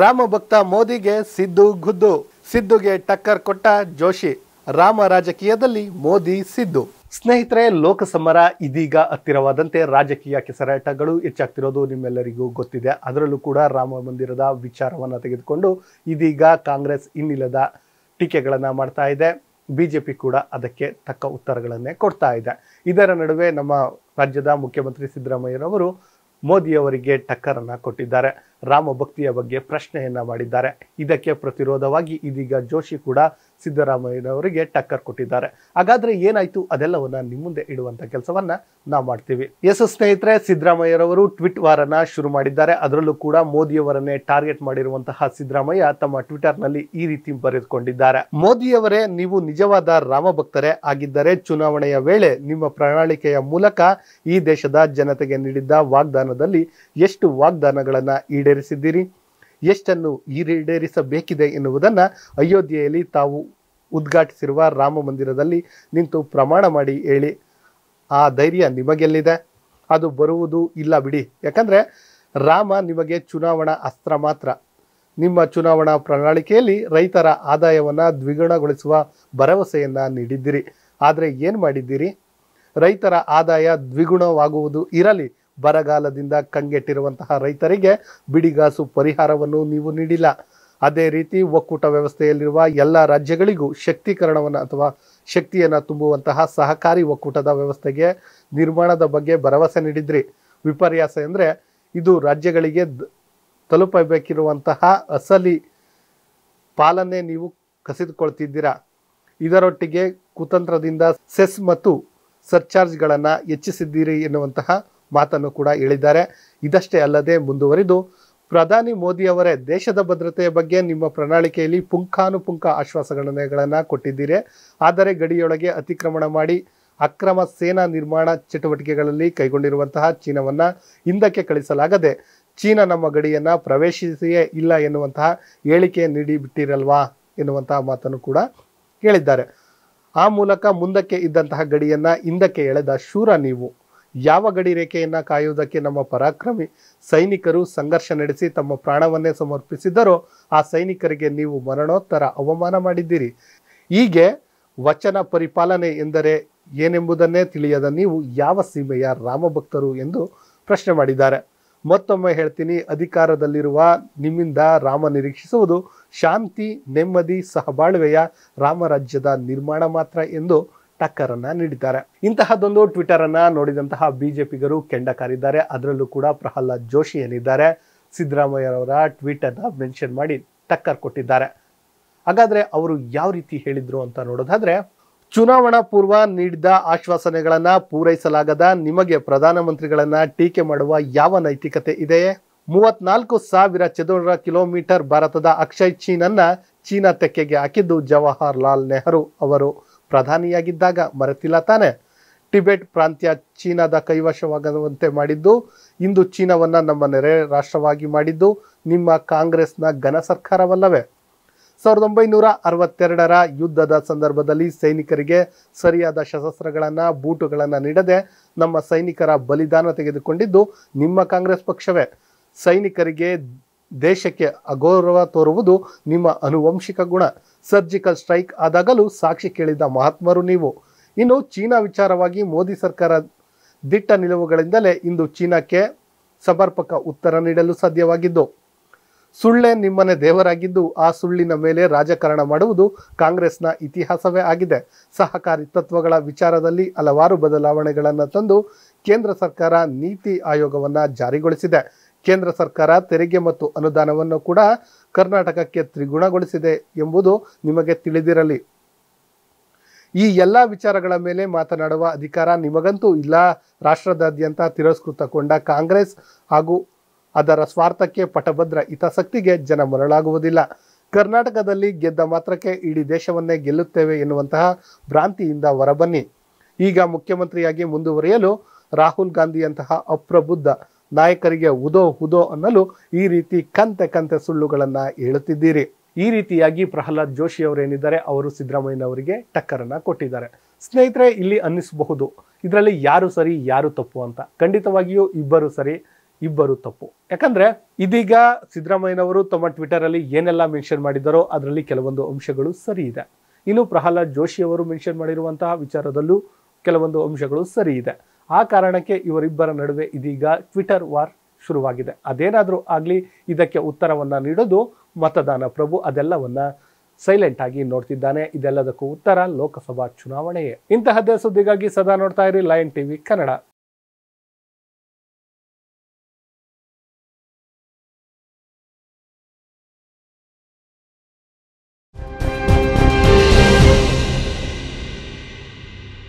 ರಾಮ ಭಕ್ತ ಮೋದಿಗೆ ಸಿದ್ದು ಗುದ್ದು ಸಿದ್ದುಗೆ ಟಕ್ಕರ್ ಕೊಟ್ಟ ಜೋಶಿ ರಾಮ ರಾಜಕೀಯದಲ್ಲಿ ಮೋದಿ ಸಿದ್ದು ಸ್ನೇಹಿತರೆ ಲೋಕಸಮರ ಇದೀಗ ಹತ್ತಿರವಾದಂತೆ ರಾಜಕೀಯ ಕೆಸರಾಟಗಳು ಹೆಚ್ಚಾಗ್ತಿರೋದು ನಿಮ್ಮೆಲ್ಲರಿಗೂ ಗೊತ್ತಿದೆ ಅದರಲ್ಲೂ ಕೂಡ ರಾಮ ಮಂದಿರದ ವಿಚಾರವನ್ನು ತೆಗೆದುಕೊಂಡು ಇದೀಗ ಕಾಂಗ್ರೆಸ್ ಇನ್ನಿಲ್ಲದ ಟೀಕೆಗಳನ್ನು ಮಾಡ್ತಾ ಇದೆ ಬಿ ಜೆ ಪಿ ಕೂಡ ಅದಕ್ಕೆ ತಕ್ಕ ಉತ್ತರಗಳನ್ನೇ ಕೊಡ್ತಾ ಇದೆ ಇದರ ನಡುವೆ ನಮ್ಮ ರಾಜ್ಯದ ಮುಖ್ಯಮಂತ್ರಿ ಸಿದ್ದರಾಮಯ್ಯನವರು ಮೋದಿಯವರಿಗೆ ಟಕ್ಕರನ್ನು ಕೊಟ್ಟಿದ್ದಾರೆ ರಾಮ ಭಕ್ತಿಯ ಬಗ್ಗೆ ಪ್ರಶ್ನೆಯನ್ನ ಮಾಡಿದ್ದಾರೆ ಇದಕ್ಕೆ ಪ್ರತಿರೋಧವಾಗಿ ಇದೀಗ ಜೋಶಿ ಕೂಡ ಸಿದ್ದರಾಮಯ್ಯನವರಿಗೆ ಟಕ್ಕರ್ ಕೊಟ್ಟಿದ್ದಾರೆ ಹಾಗಾದ್ರೆ ಏನಾಯ್ತು ಅದೆಲ್ಲವನ್ನ ನಿಮ್ಮ ಮುಂದೆ ಇಡುವಂತ ಕೆಲಸವನ್ನ ನಾವು ಮಾಡ್ತೀವಿ ಎಸ್ ಸ್ನೇಹಿತರೆ ಸಿದ್ದರಾಮಯ್ಯರವರು ಟ್ವಿಟ್ ವಾರನ ಶುರು ಮಾಡಿದ್ದಾರೆ ಅದರಲ್ಲೂ ಕೂಡ ಮೋದಿಯವರನ್ನೇ ಟಾರ್ಗೆಟ್ ಮಾಡಿರುವಂತಹ ಸಿದ್ದರಾಮಯ್ಯ ತಮ್ಮ ಟ್ವಿಟರ್ ನಲ್ಲಿ ಈ ರೀತಿ ಬರೆದುಕೊಂಡಿದ್ದಾರೆ ಮೋದಿಯವರೇ ನೀವು ನಿಜವಾದ ರಾಮ ಭಕ್ತರೇ ಆಗಿದ್ದರೆ ಚುನಾವಣೆಯ ವೇಳೆ ನಿಮ್ಮ ಪ್ರಣಾಳಿಕೆಯ ಮೂಲಕ ಈ ದೇಶದ ಜನತೆಗೆ ನೀಡಿದ್ದ ವಾಗ್ದಾನದಲ್ಲಿ ಎಷ್ಟು ವಾಗ್ದಾನಗಳನ್ನ ಈಡೇರಿಸಿದ್ದೀರಿ ಎಷ್ಟನ್ನು ಈಡೇರಿಸಬೇಕಿದೆ ಎನ್ನುವುದನ್ನು ಅಯೋಧ್ಯೆಯಲ್ಲಿ ತಾವು ಉದ್ಘಾಟಿಸಿರುವ ರಾಮ ಮಂದಿರದಲ್ಲಿ ನಿಂತು ಪ್ರಮಾಣ ಮಾಡಿ ಹೇಳಿ ಆ ಧೈರ್ಯ ನಿಮಗೆಲ್ಲಿದೆ ಅದು ಬರುವುದು ಇಲ್ಲ ಬಿಡಿ ಯಾಕಂದರೆ ರಾಮ ನಿಮಗೆ ಚುನಾವಣಾ ಅಸ್ತ್ರ ಮಾತ್ರ ನಿಮ್ಮ ಚುನಾವಣಾ ಪ್ರಣಾಳಿಕೆಯಲ್ಲಿ ರೈತರ ಆದಾಯವನ್ನು ದ್ವಿಗುಣಗೊಳಿಸುವ ಭರವಸೆಯನ್ನು ನೀಡಿದ್ದೀರಿ ಆದರೆ ಏನು ಮಾಡಿದ್ದೀರಿ ರೈತರ ಆದಾಯ ದ್ವಿಗುಣವಾಗುವುದು ಇರಲಿ ಬರಗಾಲದಿಂದ ಕಂಗೆಟ್ಟಿರುವಂತಹ ರೈತರಿಗೆ ಬಿಡಿಗಾಸು ಪರಿಹಾರವನ್ನು ನೀವು ನೀಡಿಲ್ಲ ಅದೇ ರೀತಿ ಒಕ್ಕೂಟ ವ್ಯವಸ್ಥೆಯಲ್ಲಿರುವ ಎಲ್ಲ ರಾಜ್ಯಗಳಿಗೂ ಶಕ್ತೀಕರಣವನ್ನು ಅಥವಾ ಶಕ್ತಿಯನ್ನು ತುಂಬುವಂತಹ ಸಹಕಾರಿ ಒಕ್ಕೂಟದ ವ್ಯವಸ್ಥೆಗೆ ನಿರ್ಮಾಣದ ಬಗ್ಗೆ ಭರವಸೆ ನೀಡಿದ್ರಿ ವಿಪರ್ಯಾಸ ಎಂದರೆ ಇದು ರಾಜ್ಯಗಳಿಗೆ ತಲುಪಬೇಕಿರುವಂತಹ ಅಸಲಿ ಪಾಲನೆ ನೀವು ಕಸಿದುಕೊಳ್ತಿದ್ದೀರಾ ಇದರೊಟ್ಟಿಗೆ ಕುತಂತ್ರದಿಂದ ಸೆಸ್ ಮತ್ತು ಸರ್ಚಾರ್ಜ್ಗಳನ್ನು ಹೆಚ್ಚಿಸಿದ್ದೀರಿ ಎನ್ನುವಂತಹ ಮಾತನ್ನು ಕೂಡ ಹೇಳಿದ್ದಾರೆ ಇದಷ್ಟೇ ಅಲ್ಲದೆ ಮುಂದುವರಿದು ಪ್ರಧಾನಿ ಮೋದಿ ಅವರೇ ದೇಶದ ಭದ್ರತೆಯ ಬಗ್ಗೆ ನಿಮ್ಮ ಪ್ರಣಾಳಿಕೆಯಲ್ಲಿ ಪುಂಖಾನುಪುಂಖ ಆಶ್ವಾಸಗಳನ್ನು ಕೊಟ್ಟಿದ್ದೀರಿ ಆದರೆ ಗಡಿಯೊಳಗೆ ಅತಿಕ್ರಮಣ ಮಾಡಿ ಅಕ್ರಮ ಸೇನಾ ನಿರ್ಮಾಣ ಚಟುವಟಿಕೆಗಳಲ್ಲಿ ಕೈಗೊಂಡಿರುವಂತಹ ಚೀನಾವನ್ನು ಹಿಂದಕ್ಕೆ ಕಳಿಸಲಾಗದೆ ಚೀನಾ ನಮ್ಮ ಗಡಿಯನ್ನು ಪ್ರವೇಶಿಸಿಯೇ ಇಲ್ಲ ಎನ್ನುವಂತಹ ಹೇಳಿಕೆ ನೀಡಿಬಿಟ್ಟಿರಲ್ವಾ ಎನ್ನುವಂತಹ ಮಾತನ್ನು ಕೂಡ ಹೇಳಿದ್ದಾರೆ ಆ ಮೂಲಕ ಮುಂದಕ್ಕೆ ಇದ್ದಂತಹ ಗಡಿಯನ್ನು ಹಿಂದಕ್ಕೆ ಎಳೆದ ಶೂರ ನೀವು ಯಾವ ಗಡಿ ರೇಖೆಯನ್ನು ಕಾಯುವುದಕ್ಕೆ ನಮ್ಮ ಪರಾಕ್ರಮಿ ಸೈನಿಕರು ಸಂಘರ್ಷ ನಡೆಸಿ ತಮ್ಮ ಪ್ರಾಣವನ್ನೇ ಸಮರ್ಪಿಸಿದ್ದರೋ ಆ ಸೈನಿಕರಿಗೆ ನೀವು ಮರಣೋತ್ತರ ಅವಮಾನ ಮಾಡಿದ್ದೀರಿ ಹೀಗೆ ವಚನ ಪರಿಪಾಲನೆ ಎಂದರೆ ಏನೆಂಬುದನ್ನೇ ತಿಳಿಯದ ನೀವು ಯಾವ ಸೀಮೆಯ ರಾಮಭಕ್ತರು ಎಂದು ಪ್ರಶ್ನೆ ಮಾಡಿದ್ದಾರೆ ಮತ್ತೊಮ್ಮೆ ಹೇಳ್ತೀನಿ ಅಧಿಕಾರದಲ್ಲಿರುವ ನಿಮ್ಮಿಂದ ರಾಮ ನಿರೀಕ್ಷಿಸುವುದು ಶಾಂತಿ ನೆಮ್ಮದಿ ಸಹಬಾಳ್ವೆಯ ರಾಮರಾಜ್ಯದ ನಿರ್ಮಾಣ ಮಾತ್ರ ಎಂದು ಟಕ್ಕರ್ ಅನ್ನ ನೀಡಿದ್ದಾರೆ ಇಂತಹದ್ದೊಂದು ಟ್ವಿಟರ್ ಅನ್ನ ನೋಡಿದಂತಹ ಬಿಜೆಪಿಗರು ಕೆಂಡ ಕಾರಿದ್ದಾರೆ ಅದರಲ್ಲೂ ಕೂಡ ಪ್ರಹ್ಲಾದ್ ಜೋಶಿ ಏನಿದ್ದಾರೆ ಅವರ ಟ್ವೀಟ್ ಅನ್ನ ಮೆನ್ಷನ್ ಮಾಡಿ ಟಕ್ಕರ್ ಕೊಟ್ಟಿದ್ದಾರೆ ಹಾಗಾದ್ರೆ ಅವರು ಯಾವ ರೀತಿ ಹೇಳಿದ್ರು ಅಂತ ನೋಡೋದಾದ್ರೆ ಚುನಾವಣಾ ಪೂರ್ವ ನೀಡಿದ ಆಶ್ವಾಸನೆಗಳನ್ನ ಪೂರೈಸಲಾಗದ ನಿಮಗೆ ಪ್ರಧಾನಮಂತ್ರಿಗಳನ್ನ ಟೀಕೆ ಮಾಡುವ ಯಾವ ನೈತಿಕತೆ ಇದೆಯೇ ಮೂವತ್ನಾಲ್ಕು ಸಾವಿರ ಚದುರ ಕಿಲೋಮೀಟರ್ ಭಾರತದ ಅಕ್ಷಯ್ ಚೀನನ್ನ ಚೀನಾ ತೆಕ್ಕೆಗೆ ಹಾಕಿದ್ದು ಜವಾಹರ್ ಲಾಲ್ ನೆಹರು ಅವರು ಪ್ರಧಾನಿಯಾಗಿದ್ದಾಗ ಮರೆತಿಲ್ಲ ತಾನೆ ಟಿಬೆಟ್ ಪ್ರಾಂತ್ಯ ಚೀನಾದ ಕೈವಶವಾಗುವಂತೆ ಮಾಡಿದ್ದು ಇಂದು ಚೀನಾವನ್ನು ನಮ್ಮ ನೆರೆ ರಾಷ್ಟ್ರವಾಗಿ ಮಾಡಿದ್ದು ನಿಮ್ಮ ಕಾಂಗ್ರೆಸ್ನ ಘನ ಸರ್ಕಾರವಲ್ಲವೇ ಸಾವಿರದ ಒಂಬೈನೂರ ಅರವತ್ತೆರಡರ ಯುದ್ಧದ ಸಂದರ್ಭದಲ್ಲಿ ಸೈನಿಕರಿಗೆ ಸರಿಯಾದ ಶಸ್ತ್ರಗಳನ್ನು ಬೂಟುಗಳನ್ನು ನೀಡದೆ ನಮ್ಮ ಸೈನಿಕರ ಬಲಿದಾನ ತೆಗೆದುಕೊಂಡಿದ್ದು ನಿಮ್ಮ ಕಾಂಗ್ರೆಸ್ ಪಕ್ಷವೇ ಸೈನಿಕರಿಗೆ ದೇಶಕ್ಕೆ ಅಗೌರವ ತೋರುವುದು ನಿಮ್ಮ ಅನುವಂಶಿಕ ಗುಣ ಸರ್ಜಿಕಲ್ ಸ್ಟ್ರೈಕ್ ಆದಾಗಲೂ ಸಾಕ್ಷಿ ಕೇಳಿದ್ದ ಮಹಾತ್ಮರು ನೀವು ಇನ್ನು ಚೀನಾ ವಿಚಾರವಾಗಿ ಮೋದಿ ಸರ್ಕಾರ ದಿಟ್ಟ ನಿಲುವುಗಳಿಂದಲೇ ಇಂದು ಚೀನಾಕ್ಕೆ ಸಮರ್ಪಕ ಉತ್ತರ ನೀಡಲು ಸಾಧ್ಯವಾಗಿದ್ದು ಸುಳ್ಳೇ ನಿಮ್ಮನೆ ದೇವರಾಗಿದ್ದು ಆ ಸುಳ್ಳಿನ ಮೇಲೆ ರಾಜಕಾರಣ ಮಾಡುವುದು ಕಾಂಗ್ರೆಸ್ನ ಇತಿಹಾಸವೇ ಆಗಿದೆ ಸಹಕಾರಿ ತತ್ವಗಳ ವಿಚಾರದಲ್ಲಿ ಹಲವಾರು ಬದಲಾವಣೆಗಳನ್ನು ತಂದು ಕೇಂದ್ರ ಸರ್ಕಾರ ನೀತಿ ಆಯೋಗವನ್ನು ಜಾರಿಗೊಳಿಸಿದೆ ಕೇಂದ್ರ ಸರ್ಕಾರ ತೆರಿಗೆ ಮತ್ತು ಅನುದಾನವನ್ನು ಕೂಡ ಕರ್ನಾಟಕಕ್ಕೆ ತ್ರಿಗುಣಗೊಳಿಸಿದೆ ಎಂಬುದು ನಿಮಗೆ ತಿಳಿದಿರಲಿ ಈ ಎಲ್ಲ ವಿಚಾರಗಳ ಮೇಲೆ ಮಾತನಾಡುವ ಅಧಿಕಾರ ನಿಮಗಂತೂ ಇಲ್ಲ ರಾಷ್ಟ್ರದಾದ್ಯಂತ ತಿರಸ್ಕೃತಗೊಂಡ ಕಾಂಗ್ರೆಸ್ ಹಾಗೂ ಅದರ ಸ್ವಾರ್ಥಕ್ಕೆ ಪಟಭದ್ರ ಹಿತಾಸಕ್ತಿಗೆ ಜನ ಮರಳಾಗುವುದಿಲ್ಲ ಕರ್ನಾಟಕದಲ್ಲಿ ಗೆದ್ದ ಮಾತ್ರಕ್ಕೆ ಇಡೀ ದೇಶವನ್ನೇ ಗೆಲ್ಲುತ್ತೇವೆ ಎನ್ನುವಂತಹ ಭ್ರಾಂತಿಯಿಂದ ಹೊರಬನ್ನಿ ಈಗ ಮುಖ್ಯಮಂತ್ರಿಯಾಗಿ ಮುಂದುವರಿಯಲು ರಾಹುಲ್ ಗಾಂಧಿಯಂತಹ ಅಪ್ರಬುದ್ಧ ನಾಯಕರಿಗೆ ಉದೋ ಹುದೋ ಅನ್ನಲು ಈ ರೀತಿ ಕಂತೆ ಕಂತೆ ಸುಳ್ಳುಗಳನ್ನು ಹೇಳುತ್ತಿದ್ದೀರಿ ಈ ರೀತಿಯಾಗಿ ಪ್ರಹ್ಲಾದ್ ಜೋಶಿ ಅವರೇನಿದ್ದಾರೆ ಅವರು ಸಿದ್ದರಾಮಯ್ಯನವರಿಗೆ ಟಕ್ಕರನ್ನು ಕೊಟ್ಟಿದ್ದಾರೆ ಸ್ನೇಹಿತರೆ ಇಲ್ಲಿ ಅನ್ನಿಸಬಹುದು ಇದರಲ್ಲಿ ಯಾರು ಸರಿ ಯಾರು ತಪ್ಪು ಅಂತ ಖಂಡಿತವಾಗಿಯೂ ಇಬ್ಬರು ಸರಿ ಇಬ್ಬರು ತಪ್ಪು ಯಾಕಂದ್ರೆ ಇದೀಗ ಸಿದ್ದರಾಮಯ್ಯನವರು ತಮ್ಮ ಅಲ್ಲಿ ಏನೆಲ್ಲ ಮೆನ್ಷನ್ ಮಾಡಿದ್ದಾರೋ ಅದರಲ್ಲಿ ಕೆಲವೊಂದು ಅಂಶಗಳು ಸರಿ ಇದೆ ಇನ್ನು ಪ್ರಹ್ಲಾದ್ ಜೋಶಿ ಅವರು ಮೆನ್ಷನ್ ಮಾಡಿರುವಂತಹ ವಿಚಾರದಲ್ಲೂ ಕೆಲವೊಂದು ಅಂಶಗಳು ಸರಿ ಇದೆ ಆ ಕಾರಣಕ್ಕೆ ಇವರಿಬ್ಬರ ನಡುವೆ ಇದೀಗ ಟ್ವಿಟರ್ ವಾರ್ ಶುರುವಾಗಿದೆ ಅದೇನಾದರೂ ಆಗಲಿ ಇದಕ್ಕೆ ಉತ್ತರವನ್ನು ನೀಡೋದು ಮತದಾನ ಪ್ರಭು ಅದೆಲ್ಲವನ್ನು ಸೈಲೆಂಟ್ ಆಗಿ ನೋಡ್ತಿದ್ದಾನೆ ಇದೆಲ್ಲದಕ್ಕೂ ಉತ್ತರ ಲೋಕಸಭಾ ಚುನಾವಣೆಯೇ ಇಂತಹದ್ದೇ ಸುದ್ದಿಗಾಗಿ ಸದಾ ನೋಡ್ತಾ ಇರಿ ಲಯನ್ ಟಿವಿ ಕನ್ನಡ